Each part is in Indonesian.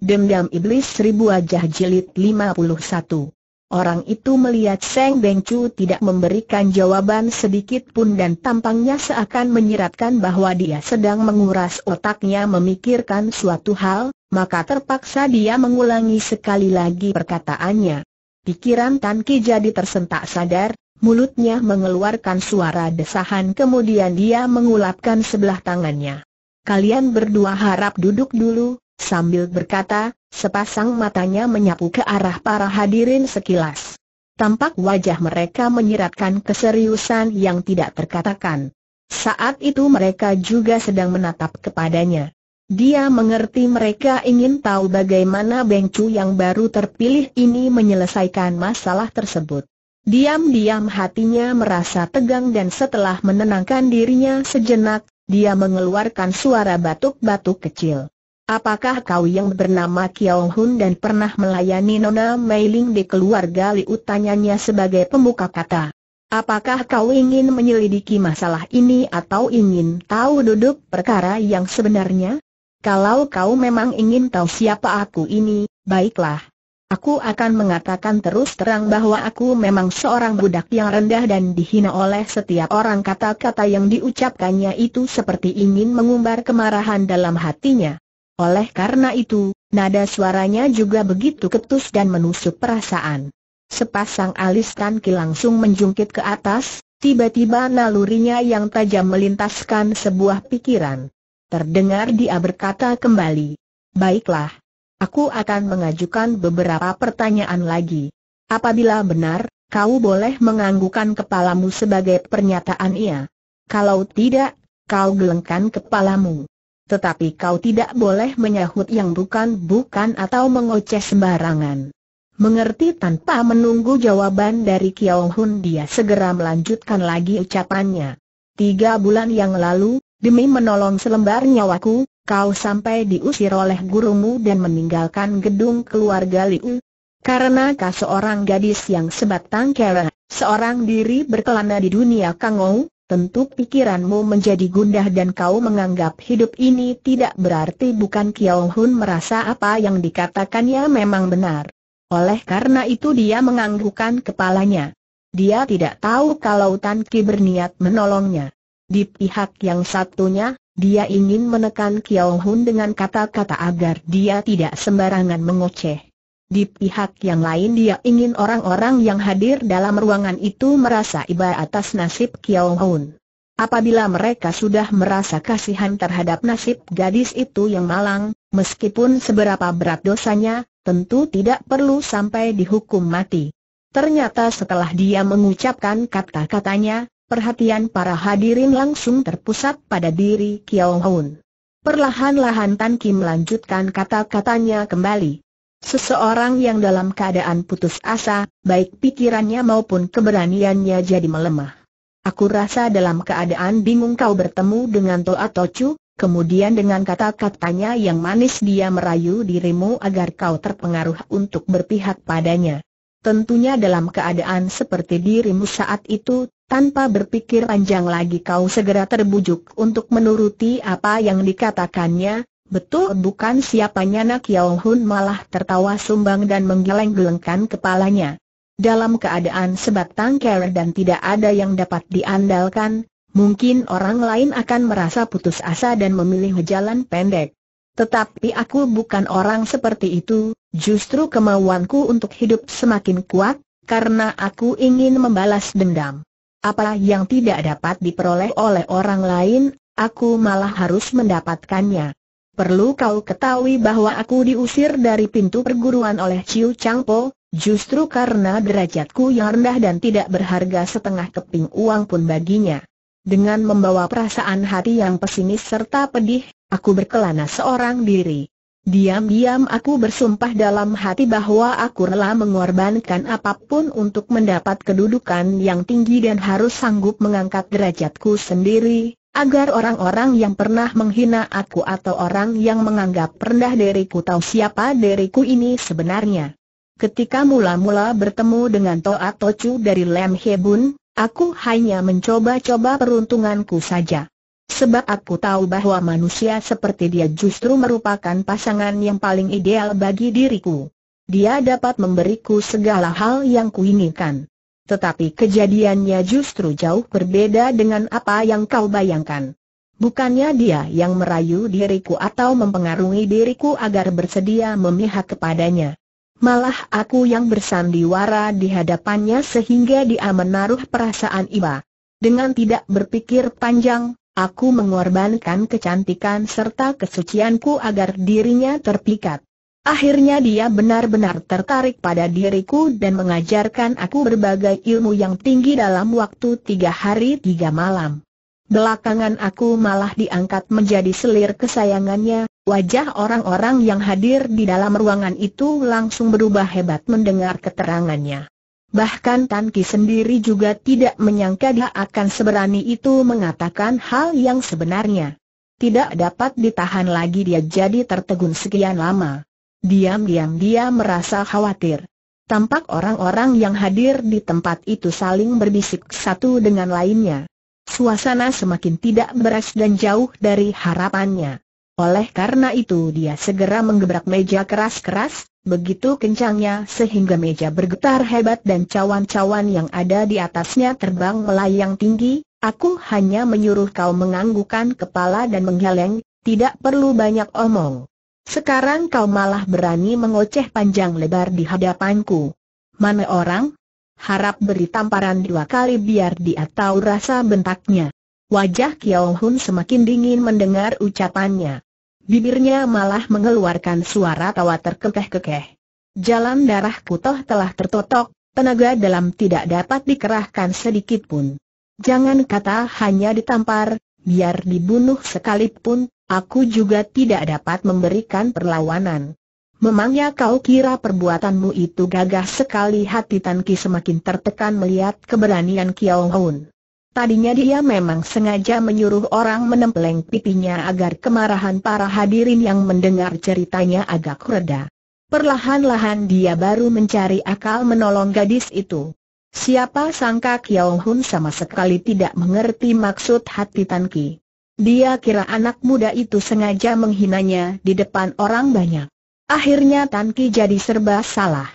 Dendam Iblis Seribu Wajah Jilid 51 Orang itu melihat Seng Beng Chu tidak memberikan jawaban sedikit pun dan tampangnya seakan menyiratkan bahwa dia sedang menguras otaknya memikirkan suatu hal, maka terpaksa dia mengulangi sekali lagi perkataannya. Pikiran Tan Ki jadi tersentak sadar, mulutnya mengeluarkan suara desahan kemudian dia mengulapkan sebelah tangannya. Kalian berdua harap duduk dulu, Sambil berkata, sepasang matanya menyapu ke arah para hadirin sekilas. Tampak wajah mereka menyiratkan keseriusan yang tidak terkatakan. Saat itu mereka juga sedang menatap kepadanya. Dia mengerti mereka ingin tahu bagaimana Beng Chu yang baru terpilih ini menyelesaikan masalah tersebut. Diam-diam hatinya merasa tegang dan setelah menenangkan dirinya sejenak, dia mengeluarkan suara batuk-batuk kecil. Apakah kau yang bernama Kiao Hun dan pernah melayani Nona Mei Ling di keluarga Liu? Tanyanya sebagai pembuka kata. Apakah kau ingin menyelidiki masalah ini atau ingin tahu duduk perkara yang sebenarnya? Kalau kau memang ingin tahu siapa aku ini, baiklah. Aku akan mengatakan terus terang bahwa aku memang seorang budak yang rendah dan dihina oleh setiap orang kata-kata yang diucapkannya itu seperti ingin mengumbar kemarahan dalam hatinya. Oleh karena itu, nada suaranya juga begitu ketus dan menusuk perasaan. Sepasang alis Tan Ki langsung menjungkit ke atas, tiba-tiba nalurinya yang tajam melintaskan sebuah pikiran. Terdengar dia berkata kembali, Baiklah, aku akan mengajukan beberapa pertanyaan lagi. Apabila benar, kau boleh menganggukan kepalamu sebagai pernyataan ia. Kalau tidak, kau gelengkan kepalamu. Tetapi kau tidak boleh menyahut yang bukan-bukan atau mengoceh sembarangan. Mengerti tanpa menunggu jawaban dari Kiao Hun dia segera melanjutkan lagi ucapannya. Tiga bulan yang lalu, demi menolong selembar nyawaku, kau sampai diusir oleh gurumu dan meninggalkan gedung keluarga Liu. Karena kau seorang gadis yang sebatang kera, seorang diri berkelana di dunia kangou, tentu pikiranmu menjadi gundah dan kau menganggap hidup ini tidak berarti bukan Kiao Hun merasa apa yang dikatakannya memang benar. Oleh karena itu dia menganggukkan kepalanya. Dia tidak tahu kalau Tan Ki berniat menolongnya. Di pihak yang satunya, dia ingin menekan Kiao Hun dengan kata-kata agar dia tidak sembarangan mengoceh. Di pihak yang lain dia ingin orang-orang yang hadir dalam ruangan itu merasa iba atas nasib Kiao Hun. Apabila mereka sudah merasa kasihan terhadap nasib gadis itu yang malang, meskipun seberapa berat dosanya, tentu tidak perlu sampai dihukum mati. Ternyata setelah dia mengucapkan kata-katanya, perhatian para hadirin langsung terpusat pada diri Kiao Hun. Perlahan-lahan Tan Kim melanjutkan kata-katanya kembali. Seseorang yang dalam keadaan putus asa, baik pikirannya maupun keberaniannya jadi melemah. Aku rasa dalam keadaan bingung kau bertemu dengan Toa Tocu, kemudian dengan kata-katanya yang manis dia merayu dirimu agar kau terpengaruh untuk berpihak padanya. Tentunya dalam keadaan seperti dirimu saat itu, tanpa berpikir panjang lagi kau segera terbujuk untuk menuruti apa yang dikatakannya, Betul bukan siapanya Nak Yau Hun malah tertawa sumbang dan menggeleng-gelengkan kepalanya. Dalam keadaan sebatang kera dan tidak ada yang dapat diandalkan, mungkin orang lain akan merasa putus asa dan memilih jalan pendek. Tetapi aku bukan orang seperti itu, justru kemauanku untuk hidup semakin kuat, karena aku ingin membalas dendam. Apa yang tidak dapat diperoleh oleh orang lain, aku malah harus mendapatkannya. Perlu kau ketahui bahwa aku diusir dari pintu perguruan oleh Chiu Chang Po, justru karena derajatku yang rendah dan tidak berharga setengah keping uang pun baginya. Dengan membawa perasaan hati yang pesimis serta pedih, aku berkelana seorang diri. Diam-diam aku bersumpah dalam hati bahwa aku rela mengorbankan apapun untuk mendapat kedudukan yang tinggi dan harus sanggup mengangkat derajatku sendiri, Agar orang-orang yang pernah menghina aku atau orang yang menganggap rendah diriku tahu siapa diriku ini sebenarnya. Ketika mula-mula bertemu dengan Toa Tocu dari Lem Hebun, aku hanya mencoba-coba peruntunganku saja. Sebab aku tahu bahwa manusia seperti dia justru merupakan pasangan yang paling ideal bagi diriku. Dia dapat memberiku segala hal yang kuinginkan. Tetapi kejadiannya justru jauh berbeda dengan apa yang kau bayangkan. Bukannya dia yang merayu diriku atau mempengaruhi diriku agar bersedia memihak kepadanya. Malah aku yang bersandiwara di hadapannya sehingga dia menaruh perasaan iba. Dengan tidak berpikir panjang, aku mengorbankan kecantikan serta kesucianku agar dirinya terpikat. Akhirnya dia benar-benar tertarik pada diriku dan mengajarkan aku berbagai ilmu yang tinggi dalam waktu tiga hari tiga malam. Belakangan aku malah diangkat menjadi selir kesayangannya, wajah orang-orang yang hadir di dalam ruangan itu langsung berubah hebat mendengar keterangannya. Bahkan Tan Ki sendiri juga tidak menyangka dia akan seberani itu mengatakan hal yang sebenarnya. Tidak dapat ditahan lagi dia jadi tertegun sekian lama. Diam-diam dia merasa khawatir. Tampak orang-orang yang hadir di tempat itu saling berbisik satu dengan lainnya. Suasana semakin tidak beres dan jauh dari harapannya. Oleh karena itu dia segera menggebrak meja keras-keras, begitu kencangnya sehingga meja bergetar hebat dan cawan-cawan yang ada di atasnya terbang melayang tinggi, aku hanya menyuruh kau menganggukkan kepala dan menggeleng, tidak perlu banyak omong. Sekarang kau malah berani mengoceh panjang lebar di hadapanku. Mana orang? Harap beri tamparan dua kali biar dia tahu rasa bentaknya. Wajah Kiao Hun semakin dingin mendengar ucapannya. Bibirnya malah mengeluarkan suara tawa terkekeh-kekeh. Jalan darah kutoh telah tertotok, tenaga dalam tidak dapat dikerahkan sedikit pun. Jangan kata hanya ditampar, biar dibunuh sekalipun, Aku juga tidak dapat memberikan perlawanan. Memangnya kau kira perbuatanmu itu gagah sekali hati Tan Ki semakin tertekan melihat keberanian Kiao Hun. Tadinya dia memang sengaja menyuruh orang menempeleng pipinya agar kemarahan para hadirin yang mendengar ceritanya agak reda. Perlahan-lahan dia baru mencari akal menolong gadis itu. Siapa sangka Kiao Hun sama sekali tidak mengerti maksud hati Tan Ki. Dia kira anak muda itu sengaja menghinanya di depan orang banyak. Akhirnya Tan Ki jadi serba salah.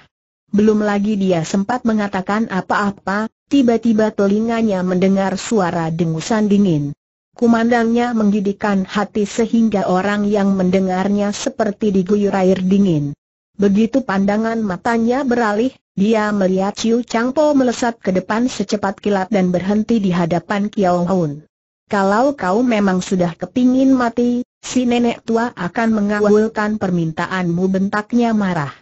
Belum lagi dia sempat mengatakan apa-apa, tiba-tiba telinganya mendengar suara dengusan dingin. Kumandangnya menggidikan hati sehingga orang yang mendengarnya seperti diguyur air dingin. Begitu pandangan matanya beralih, dia melihat Ciu Changpo melesat ke depan secepat kilat dan berhenti di hadapan Kiao Hun. Kalau kau memang sudah kepingin mati, si nenek tua akan mengawalkan permintaanmu bentaknya marah.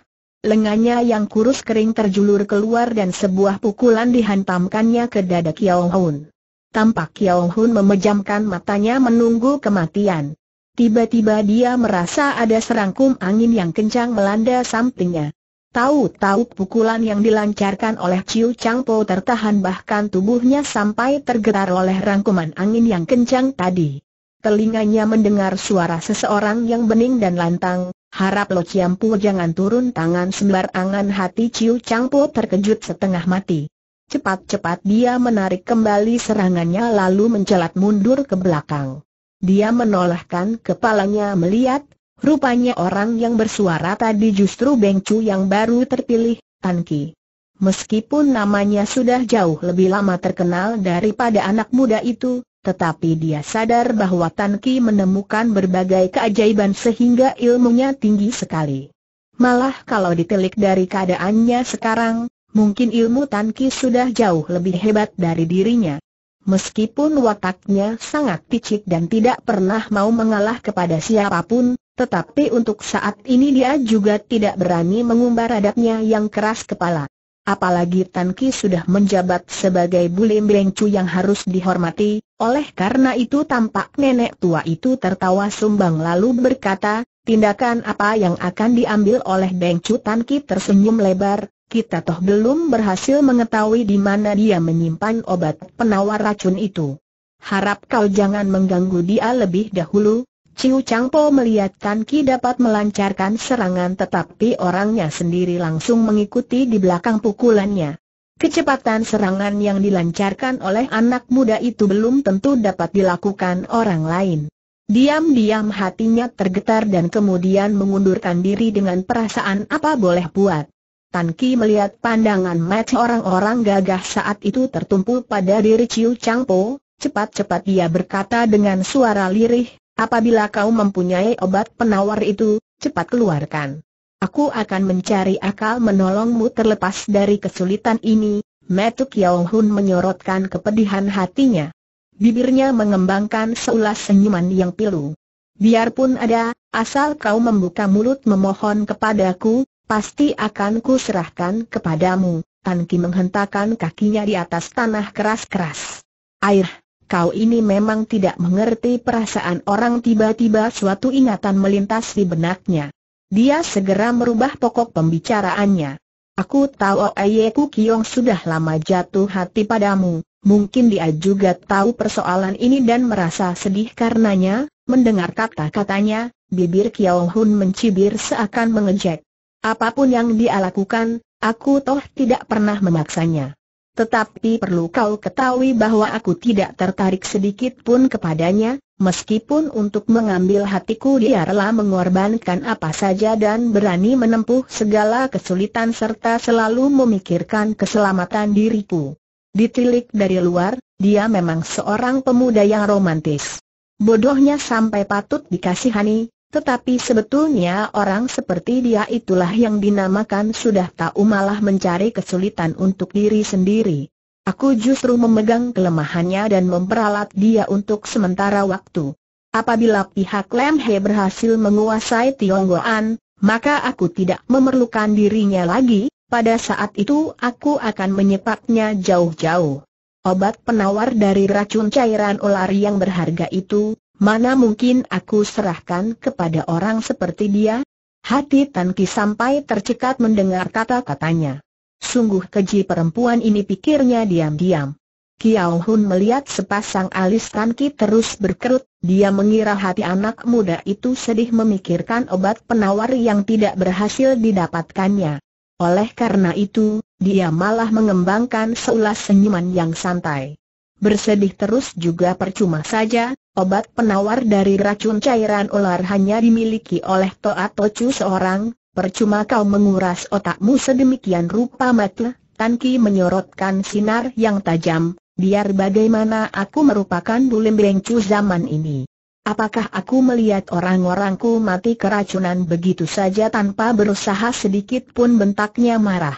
Lengannya yang kurus kering terjulur keluar dan sebuah pukulan dihantamkannya ke dada Kiao Hun. Tampak Kiao Hun memejamkan matanya menunggu kematian. Tiba-tiba dia merasa ada serangkum angin yang kencang melanda sampingnya. Tahu-tahu pukulan yang dilancarkan oleh Ciu Chang Po tertahan bahkan tubuhnya sampai tergetar oleh rangkuman angin yang kencang tadi. Telinganya mendengar suara seseorang yang bening dan lantang, harap Lo Chiang Po jangan turun tangan sembarangan hati Ciu Chang Po terkejut setengah mati. Cepat-cepat dia menarik kembali serangannya lalu mencelat mundur ke belakang. Dia menolehkan kepalanya melihat, Rupanya orang yang bersuara tadi justru Beng Chu yang baru terpilih, Tan Ki. Meskipun namanya sudah jauh lebih lama terkenal daripada anak muda itu, tetapi dia sadar bahwa Tan Ki menemukan berbagai keajaiban sehingga ilmunya tinggi sekali. Malah kalau ditelik dari keadaannya sekarang, mungkin ilmu Tan Ki sudah jauh lebih hebat dari dirinya. Meskipun wataknya sangat picik dan tidak pernah mau mengalah kepada siapapun, tetapi untuk saat ini dia juga tidak berani mengumbar adabnya yang keras kepala. Apalagi Tan Ki sudah menjabat sebagai Bulim bengcu yang harus dihormati, oleh karena itu tampak nenek tua itu tertawa sumbang lalu berkata, tindakan apa yang akan diambil oleh bengcu Tan Ki tersenyum lebar, kita toh belum berhasil mengetahui di mana dia menyimpan obat penawar racun itu. Harap kau jangan mengganggu dia lebih dahulu. Ciu Changpo melihat Kan Ki dapat melancarkan serangan tetapi orangnya sendiri langsung mengikuti di belakang pukulannya. Kecepatan serangan yang dilancarkan oleh anak muda itu belum tentu dapat dilakukan orang lain. Diam-diam hatinya tergetar dan kemudian mengundurkan diri dengan perasaan apa boleh buat. Tan Ki melihat pandangan match orang-orang gagah saat itu tertumpu pada diri Ciu Chang Po, cepat-cepat dia berkata dengan suara lirih, apabila kau mempunyai obat penawar itu, cepat keluarkan. Aku akan mencari akal menolongmu terlepas dari kesulitan ini, Metu Yao Hun menyorotkan kepedihan hatinya. Bibirnya mengembangkan seulas senyuman yang pilu. Biarpun ada, asal kau membuka mulut memohon kepadaku, pasti akan kuserahkan kepadamu. Tan Ki menghentakkan kakinya di atas tanah keras-keras. Air, kau ini memang tidak mengerti perasaan orang tiba-tiba suatu ingatan melintas di benaknya. Dia segera merubah pokok pembicaraannya. Aku tahu Ayeku Kiong sudah lama jatuh hati padamu, mungkin dia juga tahu persoalan ini dan merasa sedih karenanya, mendengar kata-katanya, bibir Kiong Hun mencibir seakan mengejek. Apapun yang dia lakukan, aku toh tidak pernah memaksanya. Tetapi perlu kau ketahui bahwa aku tidak tertarik sedikit pun kepadanya, meskipun untuk mengambil hatiku dia rela mengorbankan apa saja dan berani menempuh segala kesulitan serta selalu memikirkan keselamatan diriku. Ditilik dari luar, dia memang seorang pemuda yang romantis. Bodohnya sampai patut dikasihani, tetapi sebetulnya orang seperti dia itulah yang dinamakan sudah tahu malah mencari kesulitan untuk diri sendiri. Aku justru memegang kelemahannya dan memperalat dia untuk sementara waktu. Apabila pihak He berhasil menguasai Tionggoan, maka aku tidak memerlukan dirinya lagi, pada saat itu aku akan menyepaknya jauh-jauh. Obat penawar dari racun cairan ular yang berharga itu, Mana mungkin aku serahkan kepada orang seperti dia? Hati Tan Ki sampai tercekat mendengar kata-katanya. Sungguh keji perempuan ini pikirnya diam-diam. Kiao Hun melihat sepasang alis Tan Ki terus berkerut, dia mengira hati anak muda itu sedih memikirkan obat penawar yang tidak berhasil didapatkannya. Oleh karena itu, dia malah mengembangkan seulas senyuman yang santai. Bersedih terus juga percuma saja, Obat penawar dari racun cairan ular hanya dimiliki oleh Toa Tocu seorang, percuma kau menguras otakmu sedemikian rupa Matle. Tan Ki menyorotkan sinar yang tajam, biar bagaimana aku merupakan bulim bengcu zaman ini. Apakah aku melihat orang-orangku mati keracunan begitu saja tanpa berusaha sedikit pun bentaknya marah?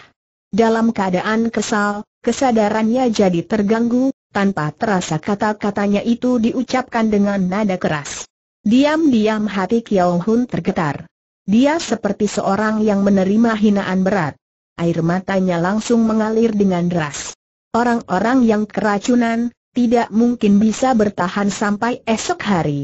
Dalam keadaan kesal, kesadarannya jadi terganggu, tanpa terasa kata-katanya itu diucapkan dengan nada keras. Diam-diam hati Kiao Hun tergetar. Dia seperti seorang yang menerima hinaan berat. Air matanya langsung mengalir dengan deras. Orang-orang yang keracunan, tidak mungkin bisa bertahan sampai esok hari.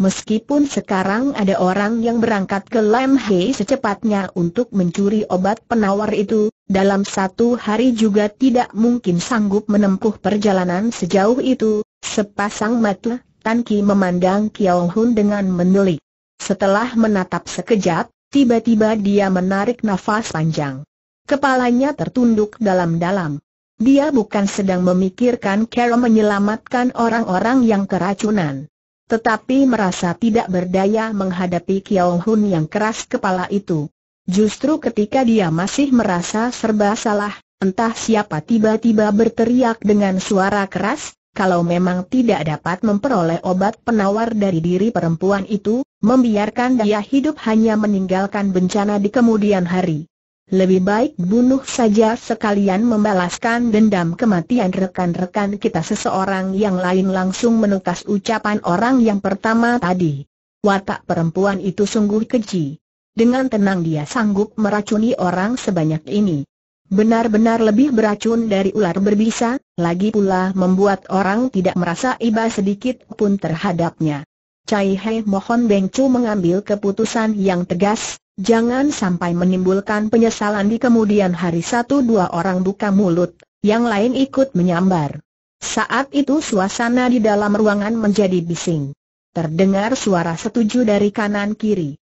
Meskipun sekarang ada orang yang berangkat ke Lam secepatnya untuk mencuri obat penawar itu, dalam satu hari juga tidak mungkin sanggup menempuh perjalanan sejauh itu, sepasang mata, Tan Ki memandang Kiao Hun dengan menelik. Setelah menatap sekejap, tiba-tiba dia menarik nafas panjang. Kepalanya tertunduk dalam-dalam. Dia bukan sedang memikirkan cara menyelamatkan orang-orang yang keracunan. Tetapi merasa tidak berdaya menghadapi Kiao Hun yang keras kepala itu. Justru ketika dia masih merasa serba salah, entah siapa tiba-tiba berteriak dengan suara keras, kalau memang tidak dapat memperoleh obat penawar dari diri perempuan itu, membiarkan dia hidup hanya meninggalkan bencana di kemudian hari. Lebih baik bunuh saja sekalian membalaskan dendam kematian rekan-rekan kita seseorang yang lain langsung menukas ucapan orang yang pertama tadi. Watak perempuan itu sungguh keji dengan tenang dia sanggup meracuni orang sebanyak ini. Benar-benar lebih beracun dari ular berbisa, lagi pula membuat orang tidak merasa iba sedikit pun terhadapnya. Cai He Mohon Beng Chu mengambil keputusan yang tegas, jangan sampai menimbulkan penyesalan di kemudian hari satu dua orang buka mulut, yang lain ikut menyambar. Saat itu suasana di dalam ruangan menjadi bising. Terdengar suara setuju dari kanan kiri.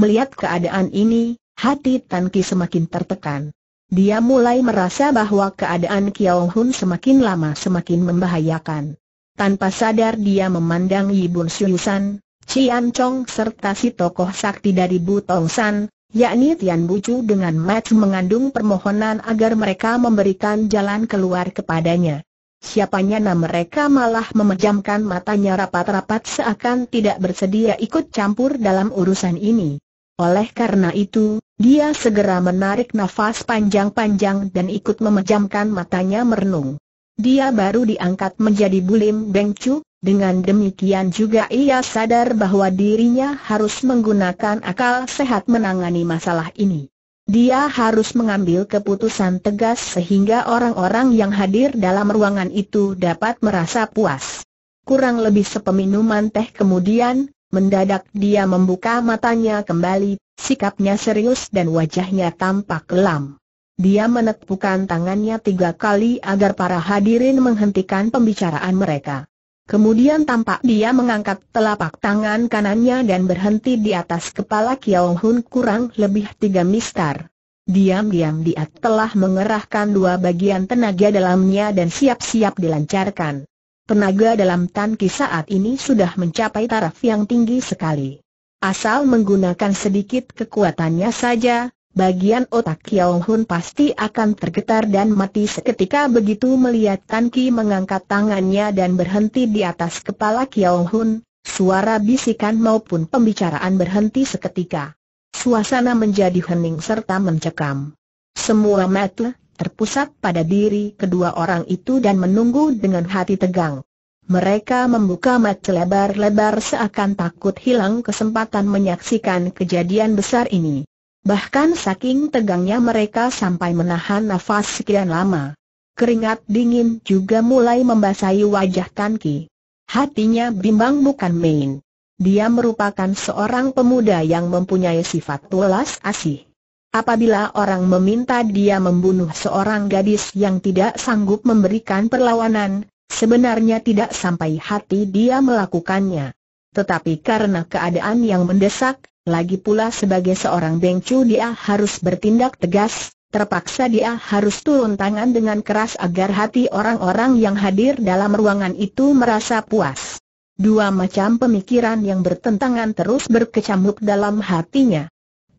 Melihat keadaan ini, hati Tan Ki semakin tertekan. Dia mulai merasa bahwa keadaan Kiao Hun semakin lama semakin membahayakan. Tanpa sadar dia memandang Yibun Suyusan, Cian Chong serta si tokoh sakti dari Butong San, yakni Tian Bucu dengan match mengandung permohonan agar mereka memberikan jalan keluar kepadanya. Siapanya nama mereka malah memejamkan matanya rapat-rapat seakan tidak bersedia ikut campur dalam urusan ini. Oleh karena itu, dia segera menarik nafas panjang-panjang dan ikut memejamkan matanya merenung. Dia baru diangkat menjadi Bulim Bengcu, dengan demikian juga ia sadar bahwa dirinya harus menggunakan akal sehat menangani masalah ini. Dia harus mengambil keputusan tegas sehingga orang-orang yang hadir dalam ruangan itu dapat merasa puas. Kurang lebih sepeminuman teh kemudian, Mendadak dia membuka matanya kembali, sikapnya serius dan wajahnya tampak kelam. Dia menepukkan tangannya tiga kali agar para hadirin menghentikan pembicaraan mereka. Kemudian tampak dia mengangkat telapak tangan kanannya dan berhenti di atas kepala Kiao Hun kurang lebih tiga mistar. Diam-diam dia telah mengerahkan dua bagian tenaga dalamnya dan siap-siap dilancarkan. Tenaga dalam Tanki saat ini sudah mencapai taraf yang tinggi sekali. Asal menggunakan sedikit kekuatannya saja, bagian otak Kiao Hun pasti akan tergetar dan mati seketika begitu melihat Tanki mengangkat tangannya dan berhenti di atas kepala Kiao Hun, suara bisikan maupun pembicaraan berhenti seketika. Suasana menjadi hening serta mencekam. Semua mata, terpusat pada diri kedua orang itu dan menunggu dengan hati tegang. Mereka membuka mata lebar-lebar seakan takut hilang kesempatan menyaksikan kejadian besar ini. Bahkan saking tegangnya mereka sampai menahan nafas sekian lama. Keringat dingin juga mulai membasahi wajah Tanki. Hatinya bimbang bukan main. Dia merupakan seorang pemuda yang mempunyai sifat tulas asih. Apabila orang meminta dia membunuh seorang gadis yang tidak sanggup memberikan perlawanan, sebenarnya tidak sampai hati dia melakukannya. Tetapi karena keadaan yang mendesak, lagi pula sebagai seorang bengcu dia harus bertindak tegas, terpaksa dia harus turun tangan dengan keras agar hati orang-orang yang hadir dalam ruangan itu merasa puas. Dua macam pemikiran yang bertentangan terus berkecamuk dalam hatinya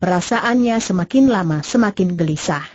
perasaannya semakin lama semakin gelisah.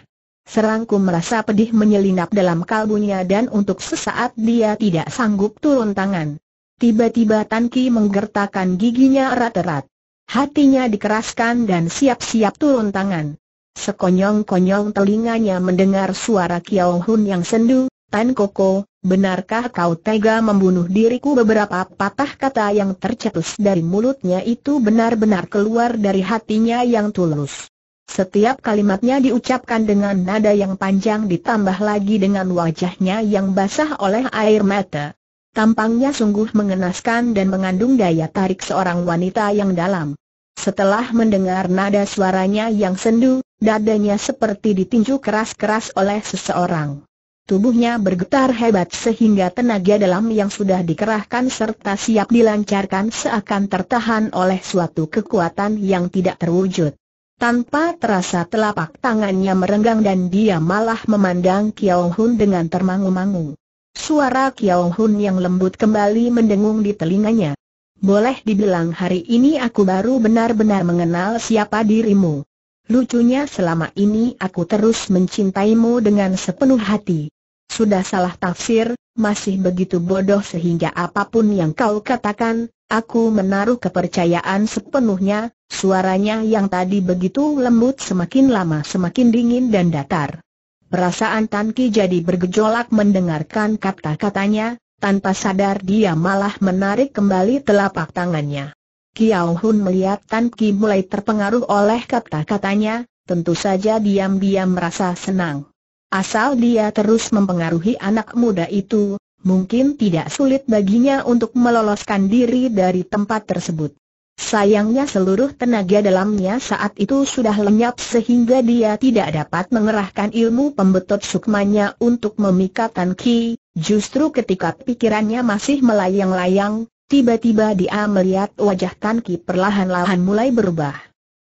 Serangku merasa pedih menyelinap dalam kalbunya dan untuk sesaat dia tidak sanggup turun tangan. Tiba-tiba Tan Ki menggertakkan giginya erat-erat. Hatinya dikeraskan dan siap-siap turun tangan. Sekonyong-konyong telinganya mendengar suara Kiao Hun yang sendu, Tan Koko, benarkah kau tega membunuh diriku beberapa patah kata yang tercetus dari mulutnya itu benar-benar keluar dari hatinya yang tulus. Setiap kalimatnya diucapkan dengan nada yang panjang ditambah lagi dengan wajahnya yang basah oleh air mata. Tampangnya sungguh mengenaskan dan mengandung daya tarik seorang wanita yang dalam. Setelah mendengar nada suaranya yang sendu, dadanya seperti ditinju keras-keras oleh seseorang. Tubuhnya bergetar hebat sehingga tenaga dalam yang sudah dikerahkan serta siap dilancarkan seakan tertahan oleh suatu kekuatan yang tidak terwujud. Tanpa terasa telapak tangannya merenggang dan dia malah memandang Kiao Hun dengan termangu-mangu. Suara Kiao Hun yang lembut kembali mendengung di telinganya. Boleh dibilang hari ini aku baru benar-benar mengenal siapa dirimu. Lucunya selama ini aku terus mencintaimu dengan sepenuh hati. Sudah salah tafsir, masih begitu bodoh sehingga apapun yang kau katakan, aku menaruh kepercayaan sepenuhnya, suaranya yang tadi begitu lembut semakin lama semakin dingin dan datar. Perasaan Tan Ki jadi bergejolak mendengarkan kata-katanya, tanpa sadar dia malah menarik kembali telapak tangannya. Kiao Hun melihat Tan Ki mulai terpengaruh oleh kata-katanya, tentu saja diam-diam merasa senang. Asal dia terus mempengaruhi anak muda itu, mungkin tidak sulit baginya untuk meloloskan diri dari tempat tersebut. Sayangnya seluruh tenaga dalamnya saat itu sudah lenyap sehingga dia tidak dapat mengerahkan ilmu pembetot sukmanya untuk memikat Tan Ki, justru ketika pikirannya masih melayang-layang, tiba-tiba dia melihat wajah Tan Ki perlahan-lahan mulai berubah.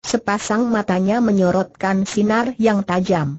Sepasang matanya menyorotkan sinar yang tajam.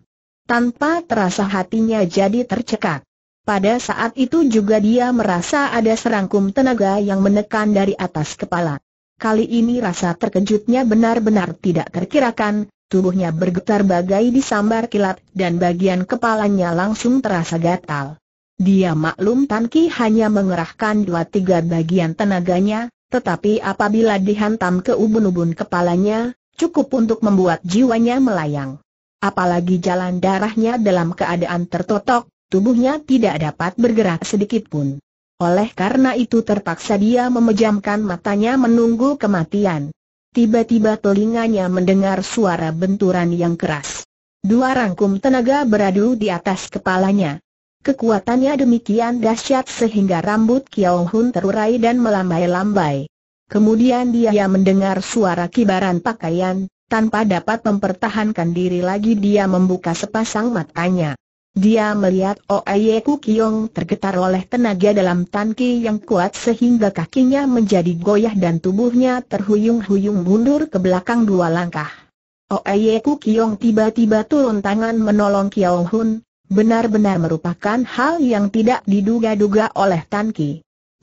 Tanpa terasa hatinya jadi tercekat. Pada saat itu juga dia merasa ada serangkum tenaga yang menekan dari atas kepala. Kali ini rasa terkejutnya benar-benar tidak terkirakan, tubuhnya bergetar bagai disambar kilat dan bagian kepalanya langsung terasa gatal. Dia maklum Tan Ki hanya mengerahkan dua tiga bagian tenaganya, tetapi apabila dihantam ke ubun-ubun kepalanya, cukup untuk membuat jiwanya melayang. Apalagi jalan darahnya dalam keadaan tertotok, tubuhnya tidak dapat bergerak sedikit pun. Oleh karena itu terpaksa dia memejamkan matanya menunggu kematian. Tiba-tiba telinganya mendengar suara benturan yang keras. Dua rangkum tenaga beradu di atas kepalanya. Kekuatannya demikian dahsyat sehingga rambut Kiao Hun terurai dan melambai-lambai. Kemudian dia mendengar suara kibaran pakaian, tanpa dapat mempertahankan diri lagi dia membuka sepasang matanya. Dia melihat Oeye oh Kukyong tergetar oleh tenaga dalam tanki yang kuat sehingga kakinya menjadi goyah dan tubuhnya terhuyung-huyung mundur ke belakang dua langkah. Oeye oh Kukyong tiba-tiba turun tangan menolong Kiao Hun, benar-benar merupakan hal yang tidak diduga-duga oleh Tan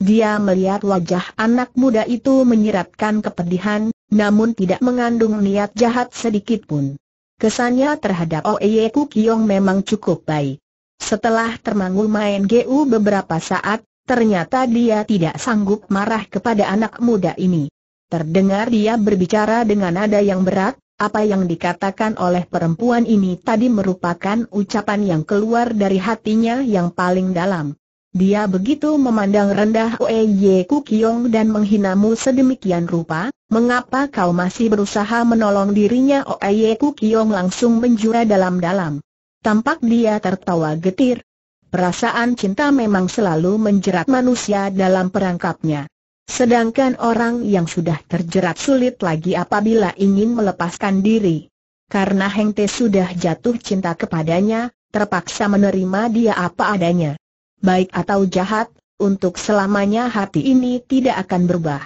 Dia melihat wajah anak muda itu menyiratkan kepedihan, namun tidak mengandung niat jahat sedikit pun. Kesannya terhadap Oye e Kukyong memang cukup baik. Setelah termangu main GU beberapa saat, ternyata dia tidak sanggup marah kepada anak muda ini. Terdengar dia berbicara dengan nada yang berat, apa yang dikatakan oleh perempuan ini tadi merupakan ucapan yang keluar dari hatinya yang paling dalam. Dia begitu memandang rendah Oeye Kukyong dan menghinamu sedemikian rupa, mengapa kau masih berusaha menolong dirinya Oeye Kukyong langsung menjura dalam-dalam. Tampak dia tertawa getir. Perasaan cinta memang selalu menjerat manusia dalam perangkapnya. Sedangkan orang yang sudah terjerat sulit lagi apabila ingin melepaskan diri. Karena Heng Te sudah jatuh cinta kepadanya, terpaksa menerima dia apa adanya baik atau jahat, untuk selamanya hati ini tidak akan berubah.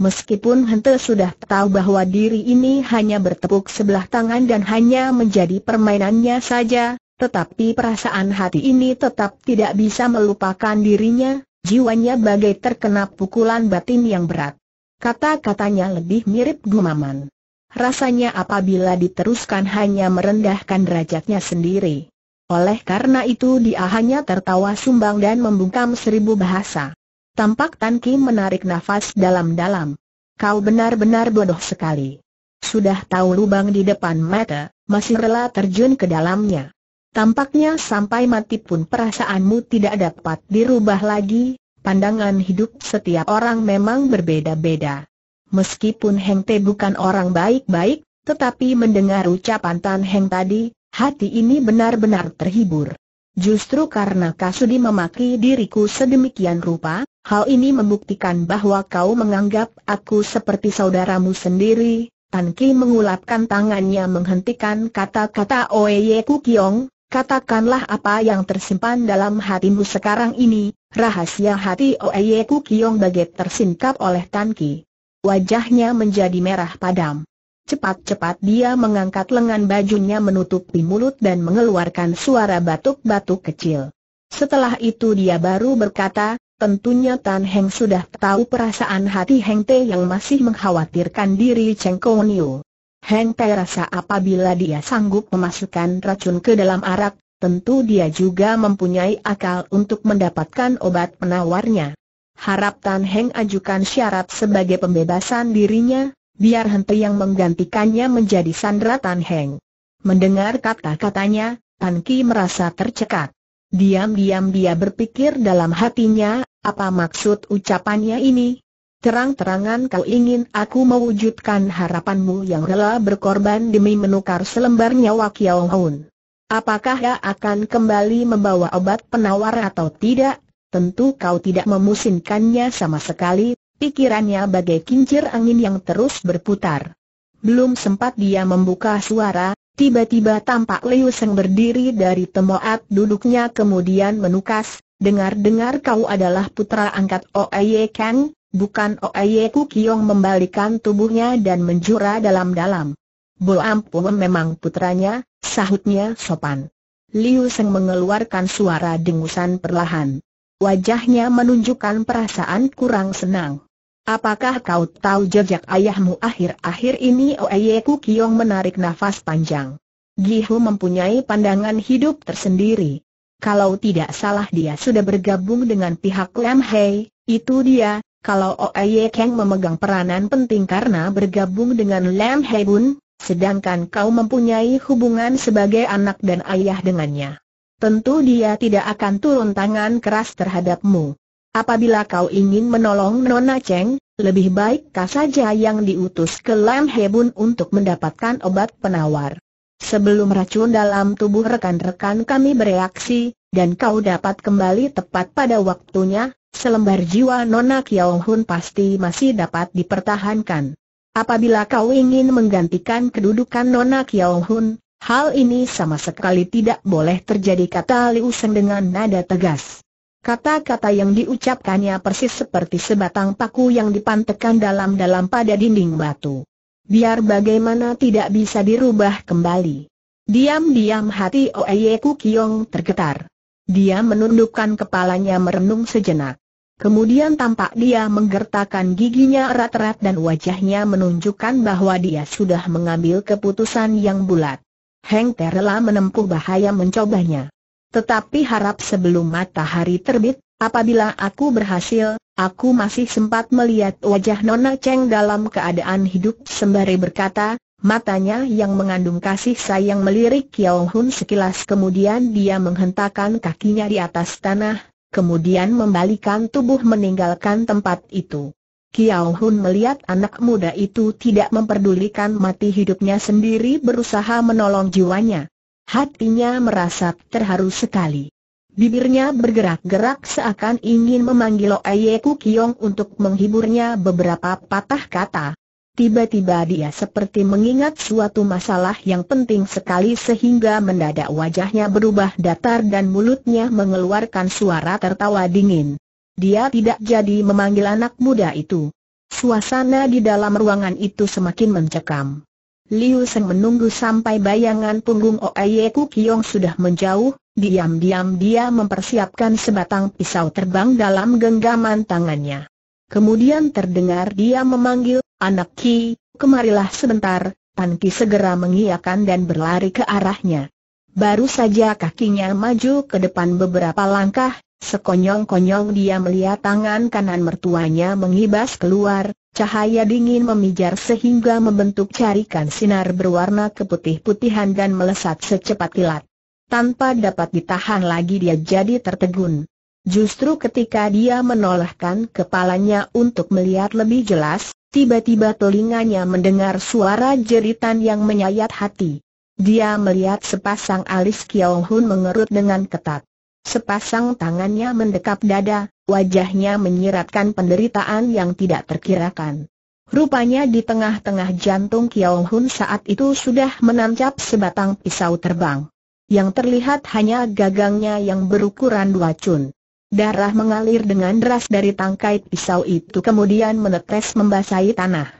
Meskipun Hente sudah tahu bahwa diri ini hanya bertepuk sebelah tangan dan hanya menjadi permainannya saja, tetapi perasaan hati ini tetap tidak bisa melupakan dirinya, jiwanya bagai terkena pukulan batin yang berat. Kata-katanya lebih mirip gumaman. Rasanya apabila diteruskan hanya merendahkan derajatnya sendiri. Oleh karena itu dia hanya tertawa sumbang dan membungkam seribu bahasa. Tampak Tan Kim menarik nafas dalam-dalam. Kau benar-benar bodoh sekali. Sudah tahu lubang di depan mata, masih rela terjun ke dalamnya. Tampaknya sampai mati pun perasaanmu tidak dapat dirubah lagi, pandangan hidup setiap orang memang berbeda-beda. Meskipun Heng Te bukan orang baik-baik, tetapi mendengar ucapan Tan Heng tadi, Hati ini benar-benar terhibur. Justru karena Kasudi memaki diriku sedemikian rupa, hal ini membuktikan bahwa kau menganggap aku seperti saudaramu sendiri. Tan Ki mengulapkan tangannya menghentikan kata-kata Oeye Kukiong, katakanlah apa yang tersimpan dalam hatimu sekarang ini, rahasia hati Oeye Kukiong bagai tersingkap oleh Tan Ki. Wajahnya menjadi merah padam. Cepat-cepat dia mengangkat lengan bajunya menutupi mulut dan mengeluarkan suara batuk-batuk kecil. Setelah itu dia baru berkata, tentunya Tan Heng sudah tahu perasaan hati Heng Te yang masih mengkhawatirkan diri Cheng Niu. Heng Te rasa apabila dia sanggup memasukkan racun ke dalam arak, tentu dia juga mempunyai akal untuk mendapatkan obat penawarnya. Harap Tan Heng ajukan syarat sebagai pembebasan dirinya, biar Hente yang menggantikannya menjadi Sandra Tan Heng. Mendengar kata-katanya, Tan Ki merasa tercekat. Diam-diam dia berpikir dalam hatinya, apa maksud ucapannya ini? Terang-terangan kau ingin aku mewujudkan harapanmu yang rela berkorban demi menukar selembar nyawa Kiao Hun. Apakah ia akan kembali membawa obat penawar atau tidak? Tentu kau tidak memusinkannya sama sekali, Pikirannya bagai kincir angin yang terus berputar. Belum sempat dia membuka suara, tiba-tiba tampak Liu Seng berdiri dari temoat duduknya kemudian menukas, dengar-dengar kau adalah putra angkat Oeye Kang, bukan Oeye Kukiong membalikan tubuhnya dan menjura dalam-dalam. Bo Ampun memang putranya, sahutnya sopan. Liu Seng mengeluarkan suara dengusan perlahan. Wajahnya menunjukkan perasaan kurang senang. Apakah kau tahu jejak ayahmu akhir-akhir ini Oeye Kukiong menarik nafas panjang. Gihu mempunyai pandangan hidup tersendiri. Kalau tidak salah dia sudah bergabung dengan pihak Lam Hei, itu dia, kalau Oeye Kang memegang peranan penting karena bergabung dengan Lam Hei Bun, sedangkan kau mempunyai hubungan sebagai anak dan ayah dengannya. Tentu dia tidak akan turun tangan keras terhadapmu. Apabila kau ingin menolong Nona Cheng, lebih baik kau saja yang diutus ke Lam Hebun untuk mendapatkan obat penawar. Sebelum racun dalam tubuh rekan-rekan kami bereaksi, dan kau dapat kembali tepat pada waktunya, selembar jiwa Nona Kiao Hun pasti masih dapat dipertahankan. Apabila kau ingin menggantikan kedudukan Nona Kiao Hun, hal ini sama sekali tidak boleh terjadi kata Liu Seng dengan nada tegas. Kata-kata yang diucapkannya persis seperti sebatang paku yang dipantekan dalam-dalam pada dinding batu. Biar bagaimana tidak bisa dirubah kembali. Diam-diam hati Oeye Kukiong tergetar. Dia menundukkan kepalanya merenung sejenak. Kemudian tampak dia menggertakkan giginya erat-erat dan wajahnya menunjukkan bahwa dia sudah mengambil keputusan yang bulat. Heng Terela menempuh bahaya mencobanya. Tetapi harap sebelum matahari terbit, apabila aku berhasil, aku masih sempat melihat wajah Nona Cheng dalam keadaan hidup sembari berkata, matanya yang mengandung kasih sayang melirik Kiao Hun sekilas kemudian dia menghentakkan kakinya di atas tanah, kemudian membalikan tubuh meninggalkan tempat itu. Kiao Hun melihat anak muda itu tidak memperdulikan mati hidupnya sendiri berusaha menolong jiwanya. Hatinya merasa terharu sekali. Bibirnya bergerak-gerak seakan ingin memanggil Oye Kukiong untuk menghiburnya beberapa patah kata. Tiba-tiba dia seperti mengingat suatu masalah yang penting sekali sehingga mendadak wajahnya berubah datar dan mulutnya mengeluarkan suara tertawa dingin. Dia tidak jadi memanggil anak muda itu. Suasana di dalam ruangan itu semakin mencekam. Liu Sen menunggu sampai bayangan punggung Oye Kukyong sudah menjauh, diam-diam dia mempersiapkan sebatang pisau terbang dalam genggaman tangannya. Kemudian terdengar dia memanggil, anak Ki, kemarilah sebentar, Tan Ki segera mengiakan dan berlari ke arahnya. Baru saja kakinya maju ke depan beberapa langkah, sekonyong-konyong dia melihat tangan kanan mertuanya mengibas keluar, Cahaya dingin memijar sehingga membentuk carikan sinar berwarna keputih-putihan dan melesat secepat kilat. Tanpa dapat ditahan lagi dia jadi tertegun. Justru ketika dia menolehkan kepalanya untuk melihat lebih jelas, tiba-tiba telinganya mendengar suara jeritan yang menyayat hati. Dia melihat sepasang alis Kiao Hun mengerut dengan ketat. Sepasang tangannya mendekap dada, wajahnya menyiratkan penderitaan yang tidak terkirakan. Rupanya di tengah-tengah jantung Kiao Hun saat itu sudah menancap sebatang pisau terbang. Yang terlihat hanya gagangnya yang berukuran dua cun. Darah mengalir dengan deras dari tangkai pisau itu kemudian menetes membasahi tanah.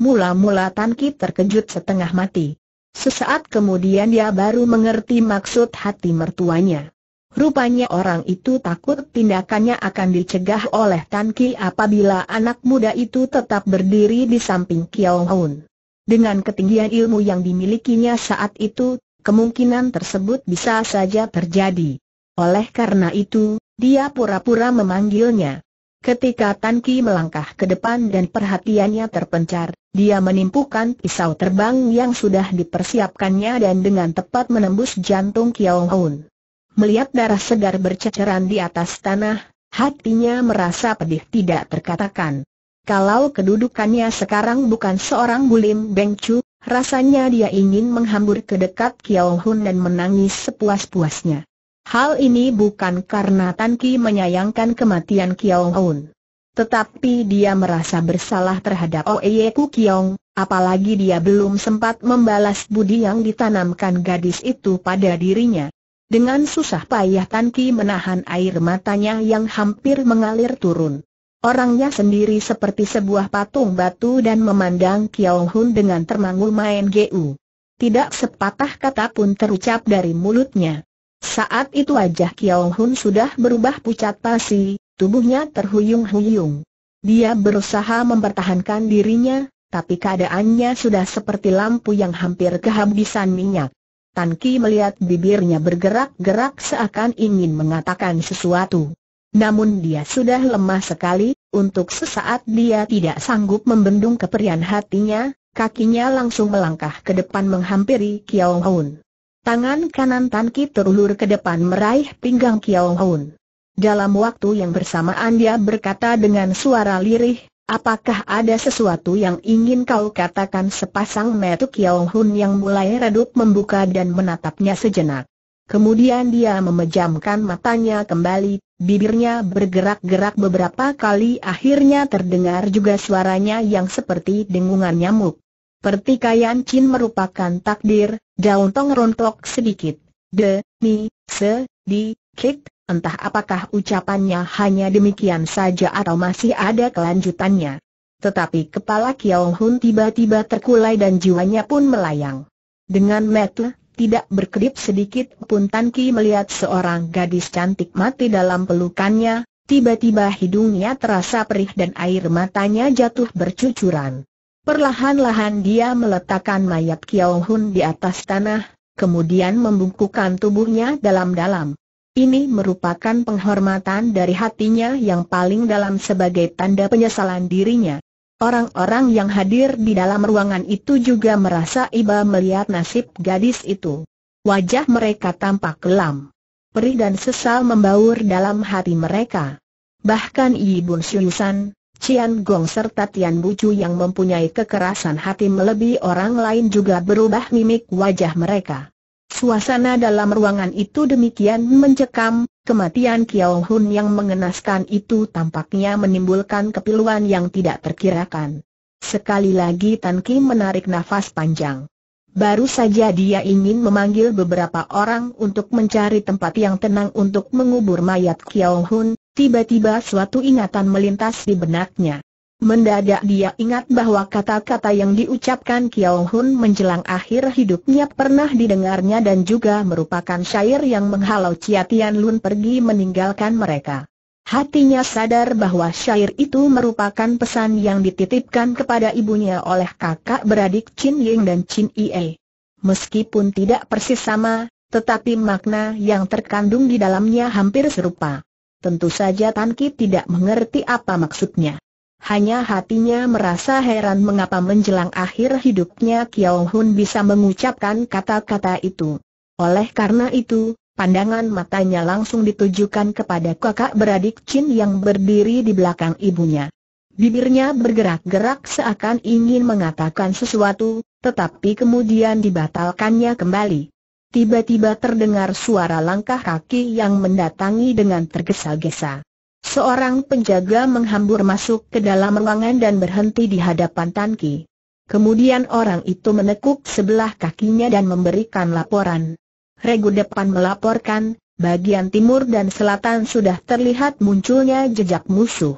Mula-mula Tan Ki terkejut setengah mati. Sesaat kemudian dia baru mengerti maksud hati mertuanya. Rupanya orang itu takut tindakannya akan dicegah oleh Tan Ki apabila anak muda itu tetap berdiri di samping Kiao Hun. Dengan ketinggian ilmu yang dimilikinya saat itu, kemungkinan tersebut bisa saja terjadi. Oleh karena itu, dia pura-pura memanggilnya. Ketika Tan Ki melangkah ke depan dan perhatiannya terpencar, dia menimpukan pisau terbang yang sudah dipersiapkannya dan dengan tepat menembus jantung Kiao Hun. Melihat darah segar berceceran di atas tanah, hatinya merasa pedih tidak terkatakan. Kalau kedudukannya sekarang bukan seorang bulim bengcu, rasanya dia ingin menghambur ke dekat Kiao Hun dan menangis sepuas-puasnya. Hal ini bukan karena Tan Ki menyayangkan kematian Kiao Hun. Tetapi dia merasa bersalah terhadap Oeye Ku Kiong, apalagi dia belum sempat membalas budi yang ditanamkan gadis itu pada dirinya. Dengan susah payah Tan Ki menahan air matanya yang hampir mengalir turun. Orangnya sendiri seperti sebuah patung batu dan memandang Kiao Hun dengan termangu main GU. Tidak sepatah kata pun terucap dari mulutnya. Saat itu wajah Kiao Hun sudah berubah pucat pasi, tubuhnya terhuyung-huyung. Dia berusaha mempertahankan dirinya, tapi keadaannya sudah seperti lampu yang hampir kehabisan minyak. Tan Ki melihat bibirnya bergerak-gerak seakan ingin mengatakan sesuatu. Namun dia sudah lemah sekali, untuk sesaat dia tidak sanggup membendung keperian hatinya, kakinya langsung melangkah ke depan menghampiri Kiao Hun. Tangan kanan Tan Ki terulur ke depan meraih pinggang Kiao Hun. Dalam waktu yang bersamaan dia berkata dengan suara lirih, Apakah ada sesuatu yang ingin kau katakan sepasang metu Kiao Hun yang mulai redup membuka dan menatapnya sejenak. Kemudian dia memejamkan matanya kembali, bibirnya bergerak-gerak beberapa kali akhirnya terdengar juga suaranya yang seperti dengungan nyamuk. Pertikaian Chin merupakan takdir, daun tong rontok sedikit. De, mi, se, di, kik, Entah apakah ucapannya hanya demikian saja atau masih ada kelanjutannya. Tetapi kepala Kiao Hun tiba-tiba terkulai dan jiwanya pun melayang. Dengan metle, tidak berkedip sedikit pun Tan Ki melihat seorang gadis cantik mati dalam pelukannya, tiba-tiba hidungnya terasa perih dan air matanya jatuh bercucuran. Perlahan-lahan dia meletakkan mayat Kiao Hun di atas tanah, kemudian membungkukkan tubuhnya dalam-dalam. Ini merupakan penghormatan dari hatinya yang paling dalam sebagai tanda penyesalan dirinya. Orang-orang yang hadir di dalam ruangan itu juga merasa iba melihat nasib gadis itu. Wajah mereka tampak kelam. Perih dan sesal membaur dalam hati mereka. Bahkan Ibu Syusan, Cian Gong serta Tian Bucu yang mempunyai kekerasan hati melebihi orang lain juga berubah mimik wajah mereka. Suasana dalam ruangan itu demikian mencekam, kematian Kiao Hun yang mengenaskan itu tampaknya menimbulkan kepiluan yang tidak terkirakan. Sekali lagi Tan Kim menarik nafas panjang. Baru saja dia ingin memanggil beberapa orang untuk mencari tempat yang tenang untuk mengubur mayat Kiao Hun, tiba-tiba suatu ingatan melintas di benaknya. Mendadak dia ingat bahwa kata-kata yang diucapkan Kiao Hun menjelang akhir hidupnya pernah didengarnya dan juga merupakan syair yang menghalau Chia Tian Lun pergi meninggalkan mereka. Hatinya sadar bahwa syair itu merupakan pesan yang dititipkan kepada ibunya oleh kakak beradik Chin Ying dan Chin Ie. Meskipun tidak persis sama, tetapi makna yang terkandung di dalamnya hampir serupa. Tentu saja Tan Ki tidak mengerti apa maksudnya hanya hatinya merasa heran mengapa menjelang akhir hidupnya Kiao Hun bisa mengucapkan kata-kata itu. Oleh karena itu, pandangan matanya langsung ditujukan kepada kakak beradik Chin yang berdiri di belakang ibunya. Bibirnya bergerak-gerak seakan ingin mengatakan sesuatu, tetapi kemudian dibatalkannya kembali. Tiba-tiba terdengar suara langkah kaki yang mendatangi dengan tergesa-gesa. Seorang penjaga menghambur masuk ke dalam ruangan dan berhenti di hadapan Tan Kemudian orang itu menekuk sebelah kakinya dan memberikan laporan. Regu depan melaporkan, bagian timur dan selatan sudah terlihat munculnya jejak musuh.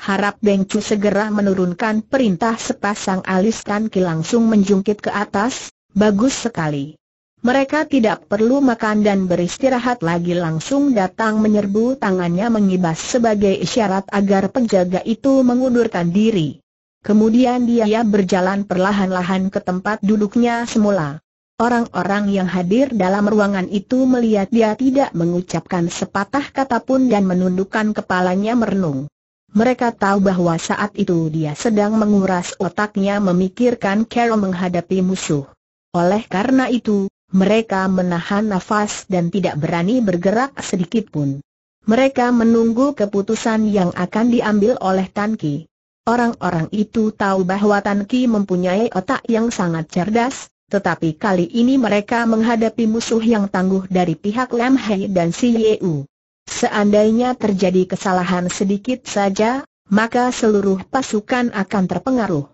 Harap Beng Chu segera menurunkan perintah sepasang alis Tan langsung menjungkit ke atas, bagus sekali. Mereka tidak perlu makan dan beristirahat lagi langsung datang menyerbu tangannya mengibas sebagai isyarat agar penjaga itu mengundurkan diri. Kemudian dia berjalan perlahan-lahan ke tempat duduknya semula. Orang-orang yang hadir dalam ruangan itu melihat dia tidak mengucapkan sepatah kata pun dan menundukkan kepalanya merenung. Mereka tahu bahwa saat itu dia sedang menguras otaknya memikirkan Carol menghadapi musuh. Oleh karena itu, mereka menahan nafas dan tidak berani bergerak sedikit pun. Mereka menunggu keputusan yang akan diambil oleh Tan Ki. Orang-orang itu tahu bahwa Tan Ki mempunyai otak yang sangat cerdas, tetapi kali ini mereka menghadapi musuh yang tangguh dari pihak Lam Hei dan Si U. Seandainya terjadi kesalahan sedikit saja, maka seluruh pasukan akan terpengaruh.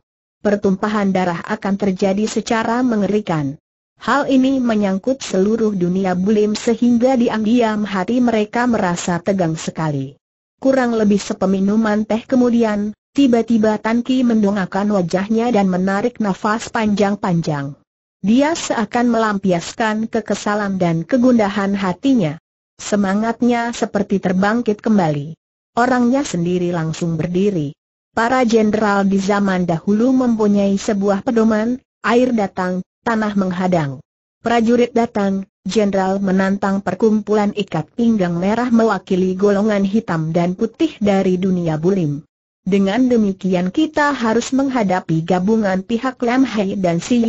Pertumpahan darah akan terjadi secara mengerikan. Hal ini menyangkut seluruh dunia bulim sehingga diam-diam hati mereka merasa tegang sekali. Kurang lebih sepeminuman teh kemudian, tiba-tiba Tan Ki mendongakkan wajahnya dan menarik nafas panjang-panjang. Dia seakan melampiaskan kekesalan dan kegundahan hatinya. Semangatnya seperti terbangkit kembali. Orangnya sendiri langsung berdiri. Para jenderal di zaman dahulu mempunyai sebuah pedoman, air datang, tanah menghadang. Prajurit datang, jenderal menantang perkumpulan ikat pinggang merah mewakili golongan hitam dan putih dari dunia bulim. Dengan demikian kita harus menghadapi gabungan pihak Lam Hei dan Si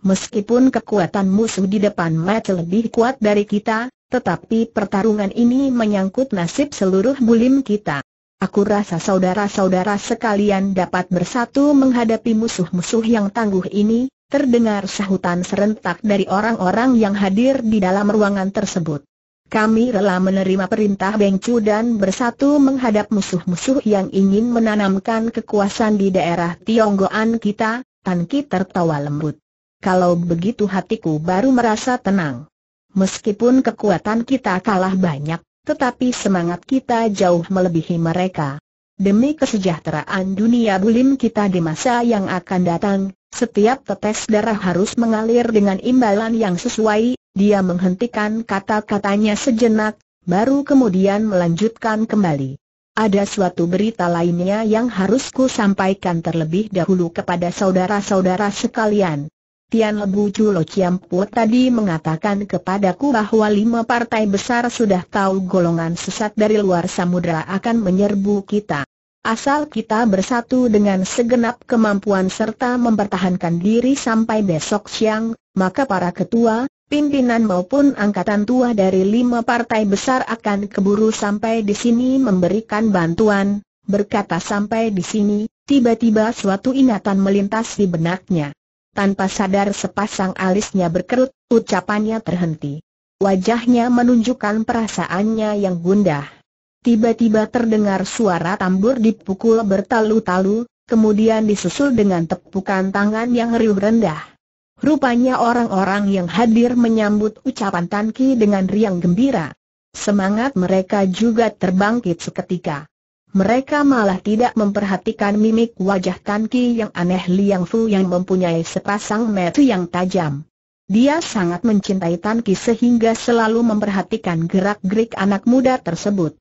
Meskipun kekuatan musuh di depan mata lebih kuat dari kita, tetapi pertarungan ini menyangkut nasib seluruh bulim kita. Aku rasa saudara-saudara sekalian dapat bersatu menghadapi musuh-musuh yang tangguh ini, Terdengar sahutan serentak dari orang-orang yang hadir di dalam ruangan tersebut. Kami rela menerima perintah Beng dan bersatu menghadap musuh-musuh yang ingin menanamkan kekuasaan di daerah Tionggoan kita, Tan Ki tertawa lembut. Kalau begitu hatiku baru merasa tenang. Meskipun kekuatan kita kalah banyak, tetapi semangat kita jauh melebihi mereka. Demi kesejahteraan dunia bulim kita di masa yang akan datang, setiap tetes darah harus mengalir dengan imbalan yang sesuai, dia menghentikan kata-katanya sejenak, baru kemudian melanjutkan kembali. Ada suatu berita lainnya yang harus ku sampaikan terlebih dahulu kepada saudara-saudara sekalian. Tian Lebu Chulo Puo tadi mengatakan kepadaku bahwa lima partai besar sudah tahu golongan sesat dari luar samudera akan menyerbu kita asal kita bersatu dengan segenap kemampuan serta mempertahankan diri sampai besok siang, maka para ketua, pimpinan maupun angkatan tua dari lima partai besar akan keburu sampai di sini memberikan bantuan, berkata sampai di sini, tiba-tiba suatu ingatan melintas di benaknya. Tanpa sadar sepasang alisnya berkerut, ucapannya terhenti. Wajahnya menunjukkan perasaannya yang gundah tiba-tiba terdengar suara tambur dipukul bertalu-talu, kemudian disusul dengan tepukan tangan yang riuh rendah. Rupanya orang-orang yang hadir menyambut ucapan Tanki dengan riang gembira. Semangat mereka juga terbangkit seketika. Mereka malah tidak memperhatikan mimik wajah Tanki yang aneh Liang Fu yang mempunyai sepasang mata yang tajam. Dia sangat mencintai Tanki sehingga selalu memperhatikan gerak-gerik anak muda tersebut.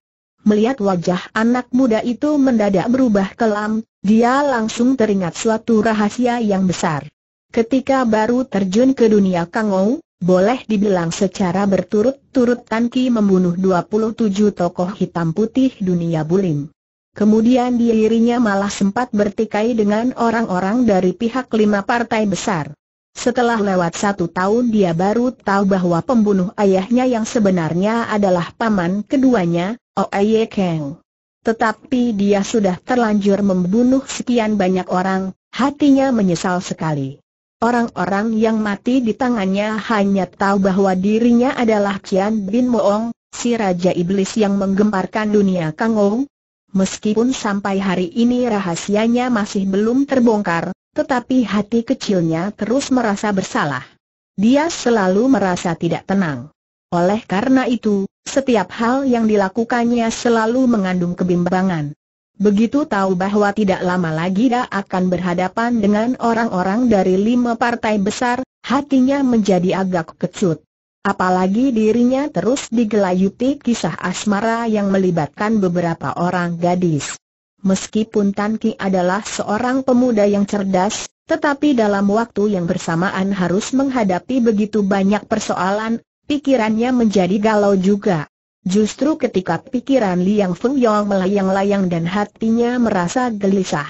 Melihat wajah anak muda itu mendadak berubah kelam, dia langsung teringat suatu rahasia yang besar. Ketika baru terjun ke dunia Kangou, boleh dibilang secara berturut-turut Tan Ki membunuh 27 tokoh hitam putih dunia bulim. Kemudian dirinya malah sempat bertikai dengan orang-orang dari pihak lima partai besar. Setelah lewat satu tahun dia baru tahu bahwa pembunuh ayahnya yang sebenarnya adalah paman keduanya, Oeye oh Kang. Tetapi dia sudah terlanjur membunuh sekian banyak orang, hatinya menyesal sekali. Orang-orang yang mati di tangannya hanya tahu bahwa dirinya adalah Qian Bin Moong, si Raja Iblis yang menggemparkan dunia Kangou. Meskipun sampai hari ini rahasianya masih belum terbongkar, tetapi hati kecilnya terus merasa bersalah. Dia selalu merasa tidak tenang. Oleh karena itu, setiap hal yang dilakukannya selalu mengandung kebimbangan. Begitu tahu bahwa tidak lama lagi dia akan berhadapan dengan orang-orang dari lima partai besar, hatinya menjadi agak kecut. Apalagi dirinya terus digelayuti kisah asmara yang melibatkan beberapa orang gadis. Meskipun Tan Ki adalah seorang pemuda yang cerdas, tetapi dalam waktu yang bersamaan harus menghadapi begitu banyak persoalan, pikirannya menjadi galau juga. Justru ketika pikiran Liang Feng Yong melayang-layang dan hatinya merasa gelisah.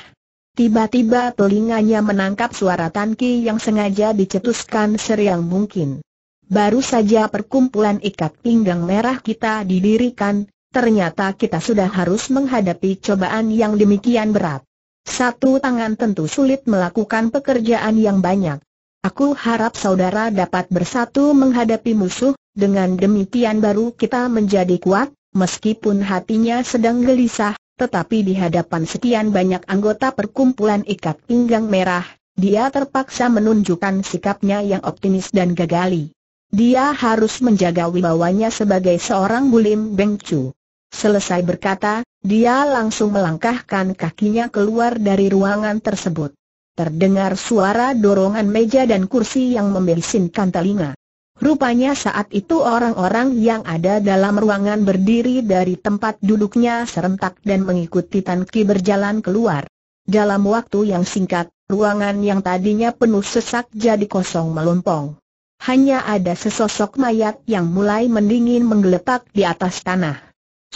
Tiba-tiba telinganya menangkap suara Tan Ki yang sengaja dicetuskan seriang mungkin. Baru saja perkumpulan ikat pinggang merah kita didirikan, ternyata kita sudah harus menghadapi cobaan yang demikian berat. Satu tangan tentu sulit melakukan pekerjaan yang banyak. Aku harap saudara dapat bersatu menghadapi musuh, dengan demikian baru kita menjadi kuat, meskipun hatinya sedang gelisah, tetapi di hadapan sekian banyak anggota perkumpulan ikat pinggang merah, dia terpaksa menunjukkan sikapnya yang optimis dan gagali. Dia harus menjaga wibawanya sebagai seorang bulim bengcu. Selesai berkata, dia langsung melangkahkan kakinya keluar dari ruangan tersebut. Terdengar suara dorongan meja dan kursi yang membersinkan telinga. Rupanya saat itu orang-orang yang ada dalam ruangan berdiri dari tempat duduknya serentak dan mengikuti Tan Ki berjalan keluar. Dalam waktu yang singkat, ruangan yang tadinya penuh sesak jadi kosong melompong. Hanya ada sesosok mayat yang mulai mendingin menggeletak di atas tanah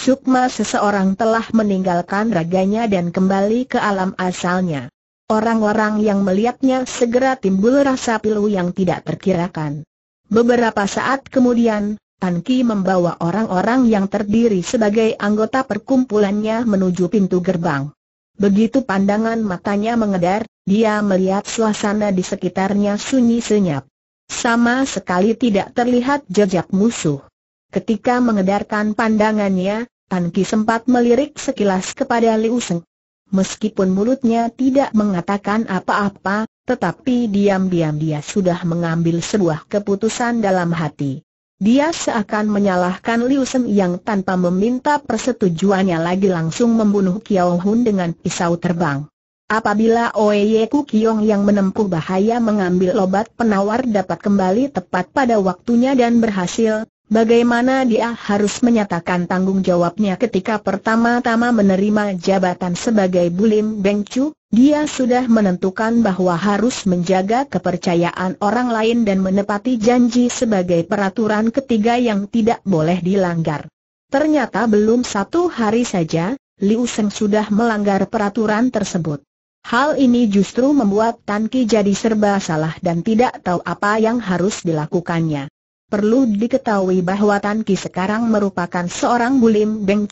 sukma seseorang telah meninggalkan raganya dan kembali ke alam asalnya. Orang-orang yang melihatnya segera timbul rasa pilu yang tidak terkirakan. Beberapa saat kemudian, Tan Ki membawa orang-orang yang terdiri sebagai anggota perkumpulannya menuju pintu gerbang. Begitu pandangan matanya mengedar, dia melihat suasana di sekitarnya sunyi senyap. Sama sekali tidak terlihat jejak musuh. Ketika mengedarkan pandangannya, Tan Ki sempat melirik sekilas kepada Liu Seng. Meskipun mulutnya tidak mengatakan apa-apa, tetapi diam-diam dia sudah mengambil sebuah keputusan dalam hati. Dia seakan menyalahkan Liu Seng yang tanpa meminta persetujuannya lagi langsung membunuh Kiao Hun dengan pisau terbang. Apabila Oye Ku Kiong yang menempuh bahaya mengambil obat penawar dapat kembali tepat pada waktunya dan berhasil, Bagaimana dia harus menyatakan tanggung jawabnya ketika pertama-tama menerima jabatan sebagai Bulim Bengcu, dia sudah menentukan bahwa harus menjaga kepercayaan orang lain dan menepati janji sebagai peraturan ketiga yang tidak boleh dilanggar. Ternyata belum satu hari saja, Liu Seng sudah melanggar peraturan tersebut. Hal ini justru membuat Tan Ki jadi serba salah dan tidak tahu apa yang harus dilakukannya. Perlu diketahui bahwa Tan Ki sekarang merupakan seorang bulim Beng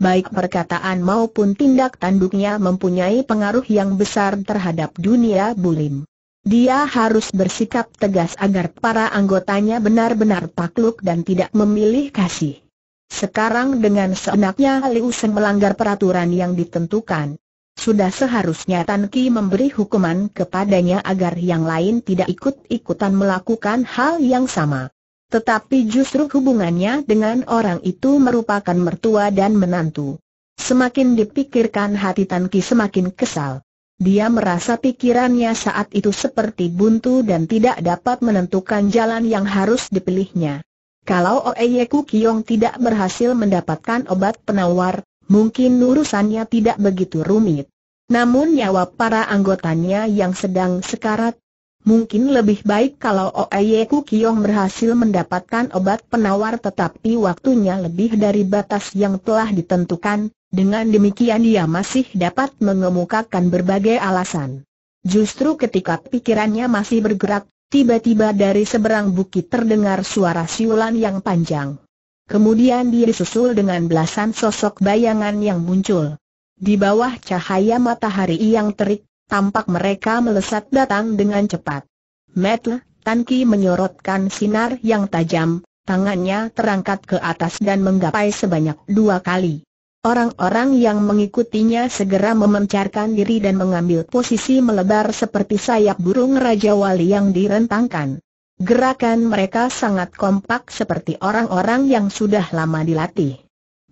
Baik perkataan maupun tindak tanduknya mempunyai pengaruh yang besar terhadap dunia bulim. Dia harus bersikap tegas agar para anggotanya benar-benar takluk dan tidak memilih kasih. Sekarang dengan seenaknya Liu Sen melanggar peraturan yang ditentukan. Sudah seharusnya Tan Ki memberi hukuman kepadanya agar yang lain tidak ikut-ikutan melakukan hal yang sama. Tetapi justru hubungannya dengan orang itu merupakan mertua dan menantu. Semakin dipikirkan hati Tan Ki semakin kesal. Dia merasa pikirannya saat itu seperti buntu dan tidak dapat menentukan jalan yang harus dipilihnya. Kalau Oeyeku Kiong tidak berhasil mendapatkan obat penawar, mungkin urusannya tidak begitu rumit. Namun nyawa para anggotanya yang sedang sekarat, mungkin lebih baik kalau Oeye Kukiong berhasil mendapatkan obat penawar tetapi waktunya lebih dari batas yang telah ditentukan, dengan demikian dia masih dapat mengemukakan berbagai alasan. Justru ketika pikirannya masih bergerak, tiba-tiba dari seberang bukit terdengar suara siulan yang panjang kemudian dia disusul dengan belasan sosok bayangan yang muncul. Di bawah cahaya matahari yang terik, tampak mereka melesat datang dengan cepat. Metle, Tanki menyorotkan sinar yang tajam, tangannya terangkat ke atas dan menggapai sebanyak dua kali. Orang-orang yang mengikutinya segera memencarkan diri dan mengambil posisi melebar seperti sayap burung Raja Wali yang direntangkan. Gerakan mereka sangat kompak seperti orang-orang yang sudah lama dilatih.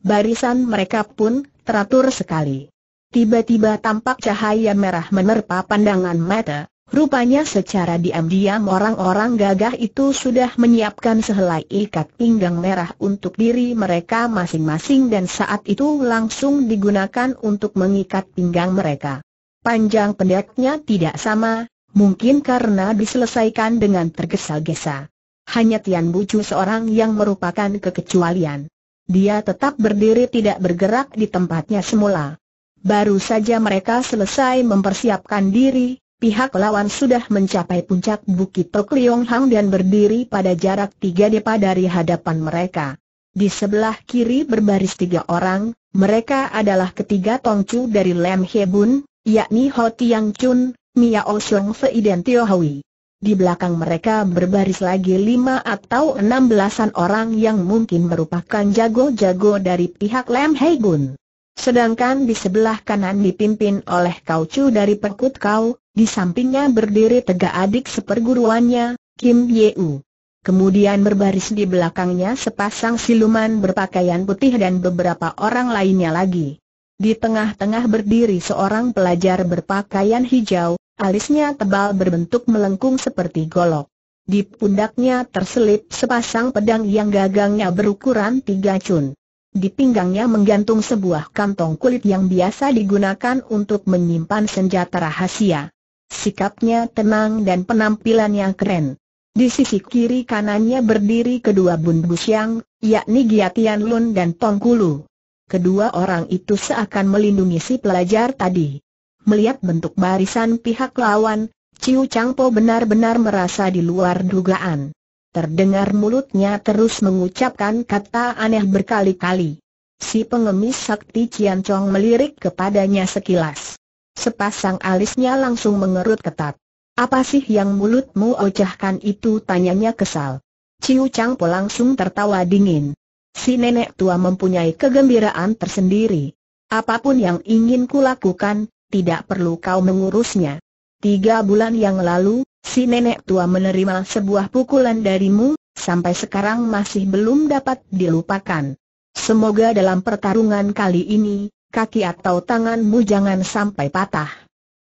Barisan mereka pun teratur sekali. Tiba-tiba tampak cahaya merah menerpa pandangan mata. Rupanya secara diam-diam orang-orang gagah itu sudah menyiapkan sehelai ikat pinggang merah untuk diri mereka masing-masing dan saat itu langsung digunakan untuk mengikat pinggang mereka. Panjang pendeknya tidak sama, Mungkin karena diselesaikan dengan tergesa-gesa. Hanya Tian Bucu seorang yang merupakan kekecualian. Dia tetap berdiri tidak bergerak di tempatnya semula. Baru saja mereka selesai mempersiapkan diri, pihak lawan sudah mencapai puncak Bukit Tok Liong Hang dan berdiri pada jarak tiga depa dari hadapan mereka. Di sebelah kiri berbaris tiga orang, mereka adalah ketiga Tongcu dari Lem Bun, yakni Ho Tiang Chun, Mia Xiong Fei dan Tio Hui. Di belakang mereka berbaris lagi lima atau enam belasan orang yang mungkin merupakan jago-jago dari pihak Lam Hei Gun. Sedangkan di sebelah kanan dipimpin oleh Kau Chu dari Perkut Kau, di sampingnya berdiri tegak adik seperguruannya, Kim Ye Yeu. Kemudian berbaris di belakangnya sepasang siluman berpakaian putih dan beberapa orang lainnya lagi. Di tengah-tengah berdiri seorang pelajar berpakaian hijau, alisnya tebal berbentuk melengkung seperti golok. Di pundaknya terselip sepasang pedang yang gagangnya berukuran tiga cun. Di pinggangnya menggantung sebuah kantong kulit yang biasa digunakan untuk menyimpan senjata rahasia. Sikapnya tenang dan penampilannya keren. Di sisi kiri kanannya berdiri kedua bundus yang, yakni Giatian Lun dan Tongkulu kedua orang itu seakan melindungi si pelajar tadi. Melihat bentuk barisan pihak lawan, Ciu Changpo benar-benar merasa di luar dugaan. Terdengar mulutnya terus mengucapkan kata aneh berkali-kali. Si pengemis sakti Cian Chong melirik kepadanya sekilas. Sepasang alisnya langsung mengerut ketat. Apa sih yang mulutmu ocehkan itu tanyanya kesal. Ciu Changpo langsung tertawa dingin. Si nenek tua mempunyai kegembiraan tersendiri. Apapun yang ingin kulakukan, tidak perlu kau mengurusnya. Tiga bulan yang lalu, si nenek tua menerima sebuah pukulan darimu, sampai sekarang masih belum dapat dilupakan. Semoga dalam pertarungan kali ini, kaki atau tanganmu jangan sampai patah.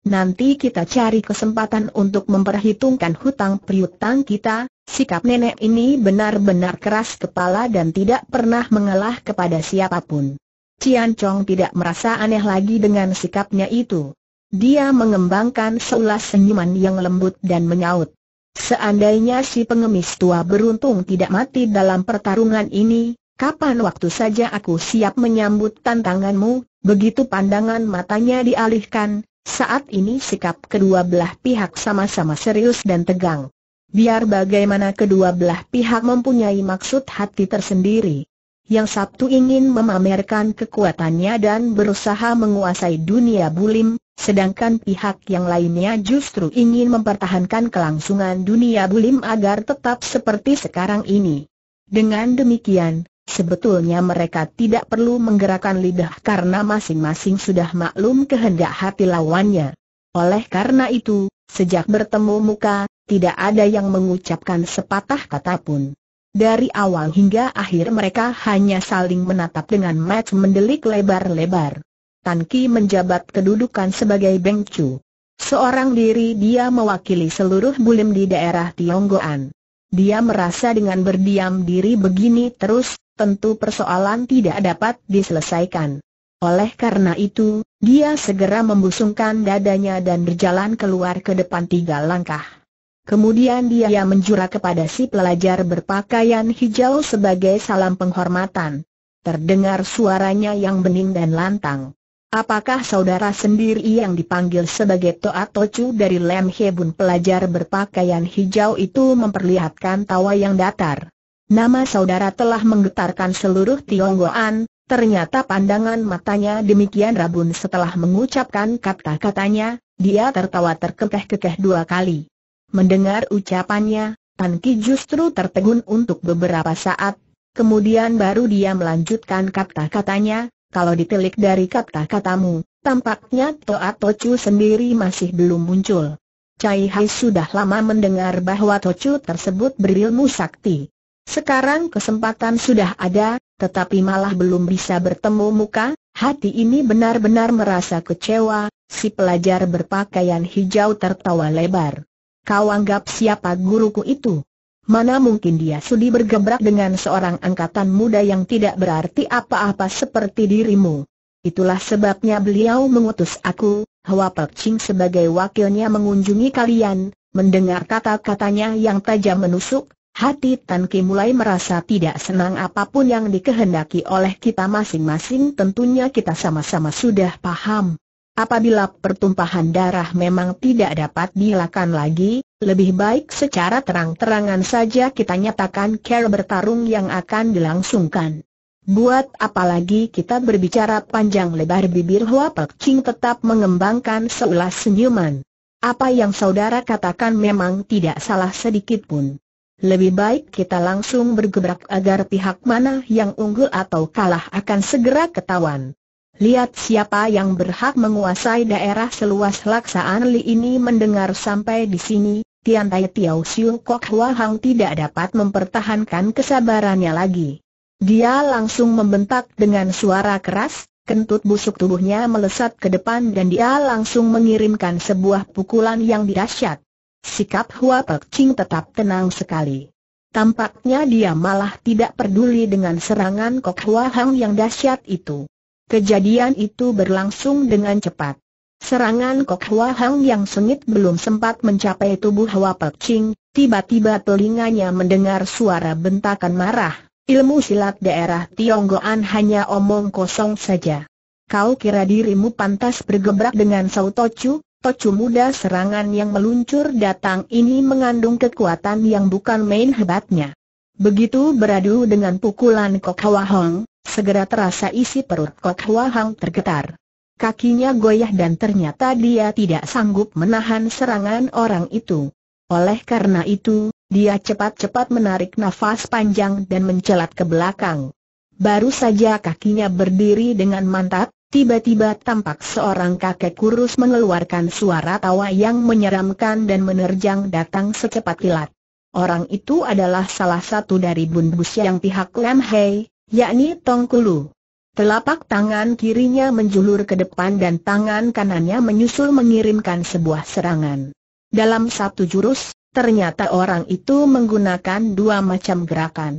Nanti kita cari kesempatan untuk memperhitungkan hutang piutang kita, sikap nenek ini benar-benar keras kepala dan tidak pernah mengalah kepada siapapun. Cian Chong tidak merasa aneh lagi dengan sikapnya itu. Dia mengembangkan seulas senyuman yang lembut dan menyaut. Seandainya si pengemis tua beruntung tidak mati dalam pertarungan ini, kapan waktu saja aku siap menyambut tantanganmu, begitu pandangan matanya dialihkan, saat ini sikap kedua belah pihak sama-sama serius dan tegang. Biar bagaimana kedua belah pihak mempunyai maksud hati tersendiri. Yang Sabtu ingin memamerkan kekuatannya dan berusaha menguasai dunia bulim, sedangkan pihak yang lainnya justru ingin mempertahankan kelangsungan dunia bulim agar tetap seperti sekarang ini. Dengan demikian, Sebetulnya mereka tidak perlu menggerakkan lidah karena masing-masing sudah maklum kehendak hati lawannya. Oleh karena itu, sejak bertemu muka, tidak ada yang mengucapkan sepatah kata pun. Dari awal hingga akhir mereka hanya saling menatap dengan match mendelik lebar-lebar. Tan Ki menjabat kedudukan sebagai Chu. Seorang diri dia mewakili seluruh bulim di daerah Tionggoan. Dia merasa dengan berdiam diri begini terus, tentu persoalan tidak dapat diselesaikan. Oleh karena itu, dia segera membusungkan dadanya dan berjalan keluar ke depan tiga langkah. Kemudian dia menjura kepada si pelajar berpakaian hijau sebagai salam penghormatan. Terdengar suaranya yang bening dan lantang. Apakah saudara sendiri yang dipanggil sebagai Toa Tocu dari Lem Hebun pelajar berpakaian hijau itu memperlihatkan tawa yang datar? Nama saudara telah menggetarkan seluruh Tionggoan, ternyata pandangan matanya demikian rabun setelah mengucapkan kata-katanya, dia tertawa terkekeh-kekeh dua kali. Mendengar ucapannya, Tan Ki justru tertegun untuk beberapa saat, kemudian baru dia melanjutkan kata-katanya, kalau ditelik dari kata-katamu, tampaknya Toa Tocu sendiri masih belum muncul. Cai Hai sudah lama mendengar bahwa Tocu tersebut berilmu sakti. Sekarang kesempatan sudah ada, tetapi malah belum bisa bertemu muka, hati ini benar-benar merasa kecewa, si pelajar berpakaian hijau tertawa lebar. Kau anggap siapa guruku itu? Mana mungkin dia sudi bergebrak dengan seorang angkatan muda yang tidak berarti apa-apa seperti dirimu. Itulah sebabnya beliau mengutus aku, Hwa Pek Ching sebagai wakilnya mengunjungi kalian, mendengar kata-katanya yang tajam menusuk, hati Tan Ki mulai merasa tidak senang apapun yang dikehendaki oleh kita masing-masing tentunya kita sama-sama sudah paham. Apabila pertumpahan darah memang tidak dapat dilakukan lagi, lebih baik secara terang-terangan saja kita nyatakan care bertarung yang akan dilangsungkan. Buat apalagi kita berbicara panjang lebar bibir Hua Pek Ching tetap mengembangkan seulas senyuman. Apa yang saudara katakan memang tidak salah sedikit pun. Lebih baik kita langsung bergebrak agar pihak mana yang unggul atau kalah akan segera ketahuan. Lihat siapa yang berhak menguasai daerah seluas laksaan Li ini mendengar sampai di sini, Tian Tai Tiao Siu Kok Hua Hang tidak dapat mempertahankan kesabarannya lagi. Dia langsung membentak dengan suara keras, kentut busuk tubuhnya melesat ke depan dan dia langsung mengirimkan sebuah pukulan yang dahsyat. Sikap Hua Pek Ching tetap tenang sekali. Tampaknya dia malah tidak peduli dengan serangan Kok Hua Hang yang dahsyat itu. Kejadian itu berlangsung dengan cepat. Serangan Kok Hua Hang yang sengit belum sempat mencapai tubuh Hua Pek Ching, tiba-tiba telinganya mendengar suara bentakan marah. Ilmu silat daerah Tionggoan hanya omong kosong saja. Kau kira dirimu pantas bergebrak dengan Sao Tocu? Tocu muda serangan yang meluncur datang ini mengandung kekuatan yang bukan main hebatnya. Begitu beradu dengan pukulan Kok Hua Hang, Segera terasa isi perut Kok Hua Hang tergetar. Kakinya goyah dan ternyata dia tidak sanggup menahan serangan orang itu. Oleh karena itu, dia cepat-cepat menarik nafas panjang dan mencelat ke belakang. Baru saja kakinya berdiri dengan mantap, tiba-tiba tampak seorang kakek kurus mengeluarkan suara tawa yang menyeramkan dan menerjang datang secepat kilat. Orang itu adalah salah satu dari bundus yang pihak Lam Hei, yakni Tongkulu. Telapak tangan kirinya menjulur ke depan dan tangan kanannya menyusul mengirimkan sebuah serangan. Dalam satu jurus, ternyata orang itu menggunakan dua macam gerakan.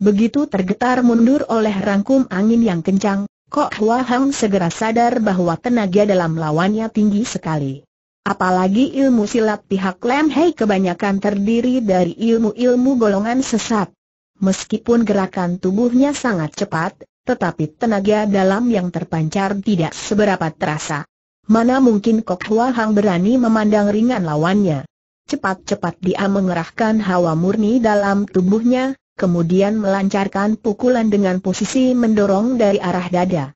Begitu tergetar mundur oleh rangkum angin yang kencang, Kok Hua Hang segera sadar bahwa tenaga dalam lawannya tinggi sekali. Apalagi ilmu silat pihak Lem Hei kebanyakan terdiri dari ilmu-ilmu golongan sesat. Meskipun gerakan tubuhnya sangat cepat, tetapi tenaga dalam yang terpancar tidak seberapa terasa. Mana mungkin Kok Hua Hang berani memandang ringan lawannya. Cepat-cepat dia mengerahkan hawa murni dalam tubuhnya, kemudian melancarkan pukulan dengan posisi mendorong dari arah dada.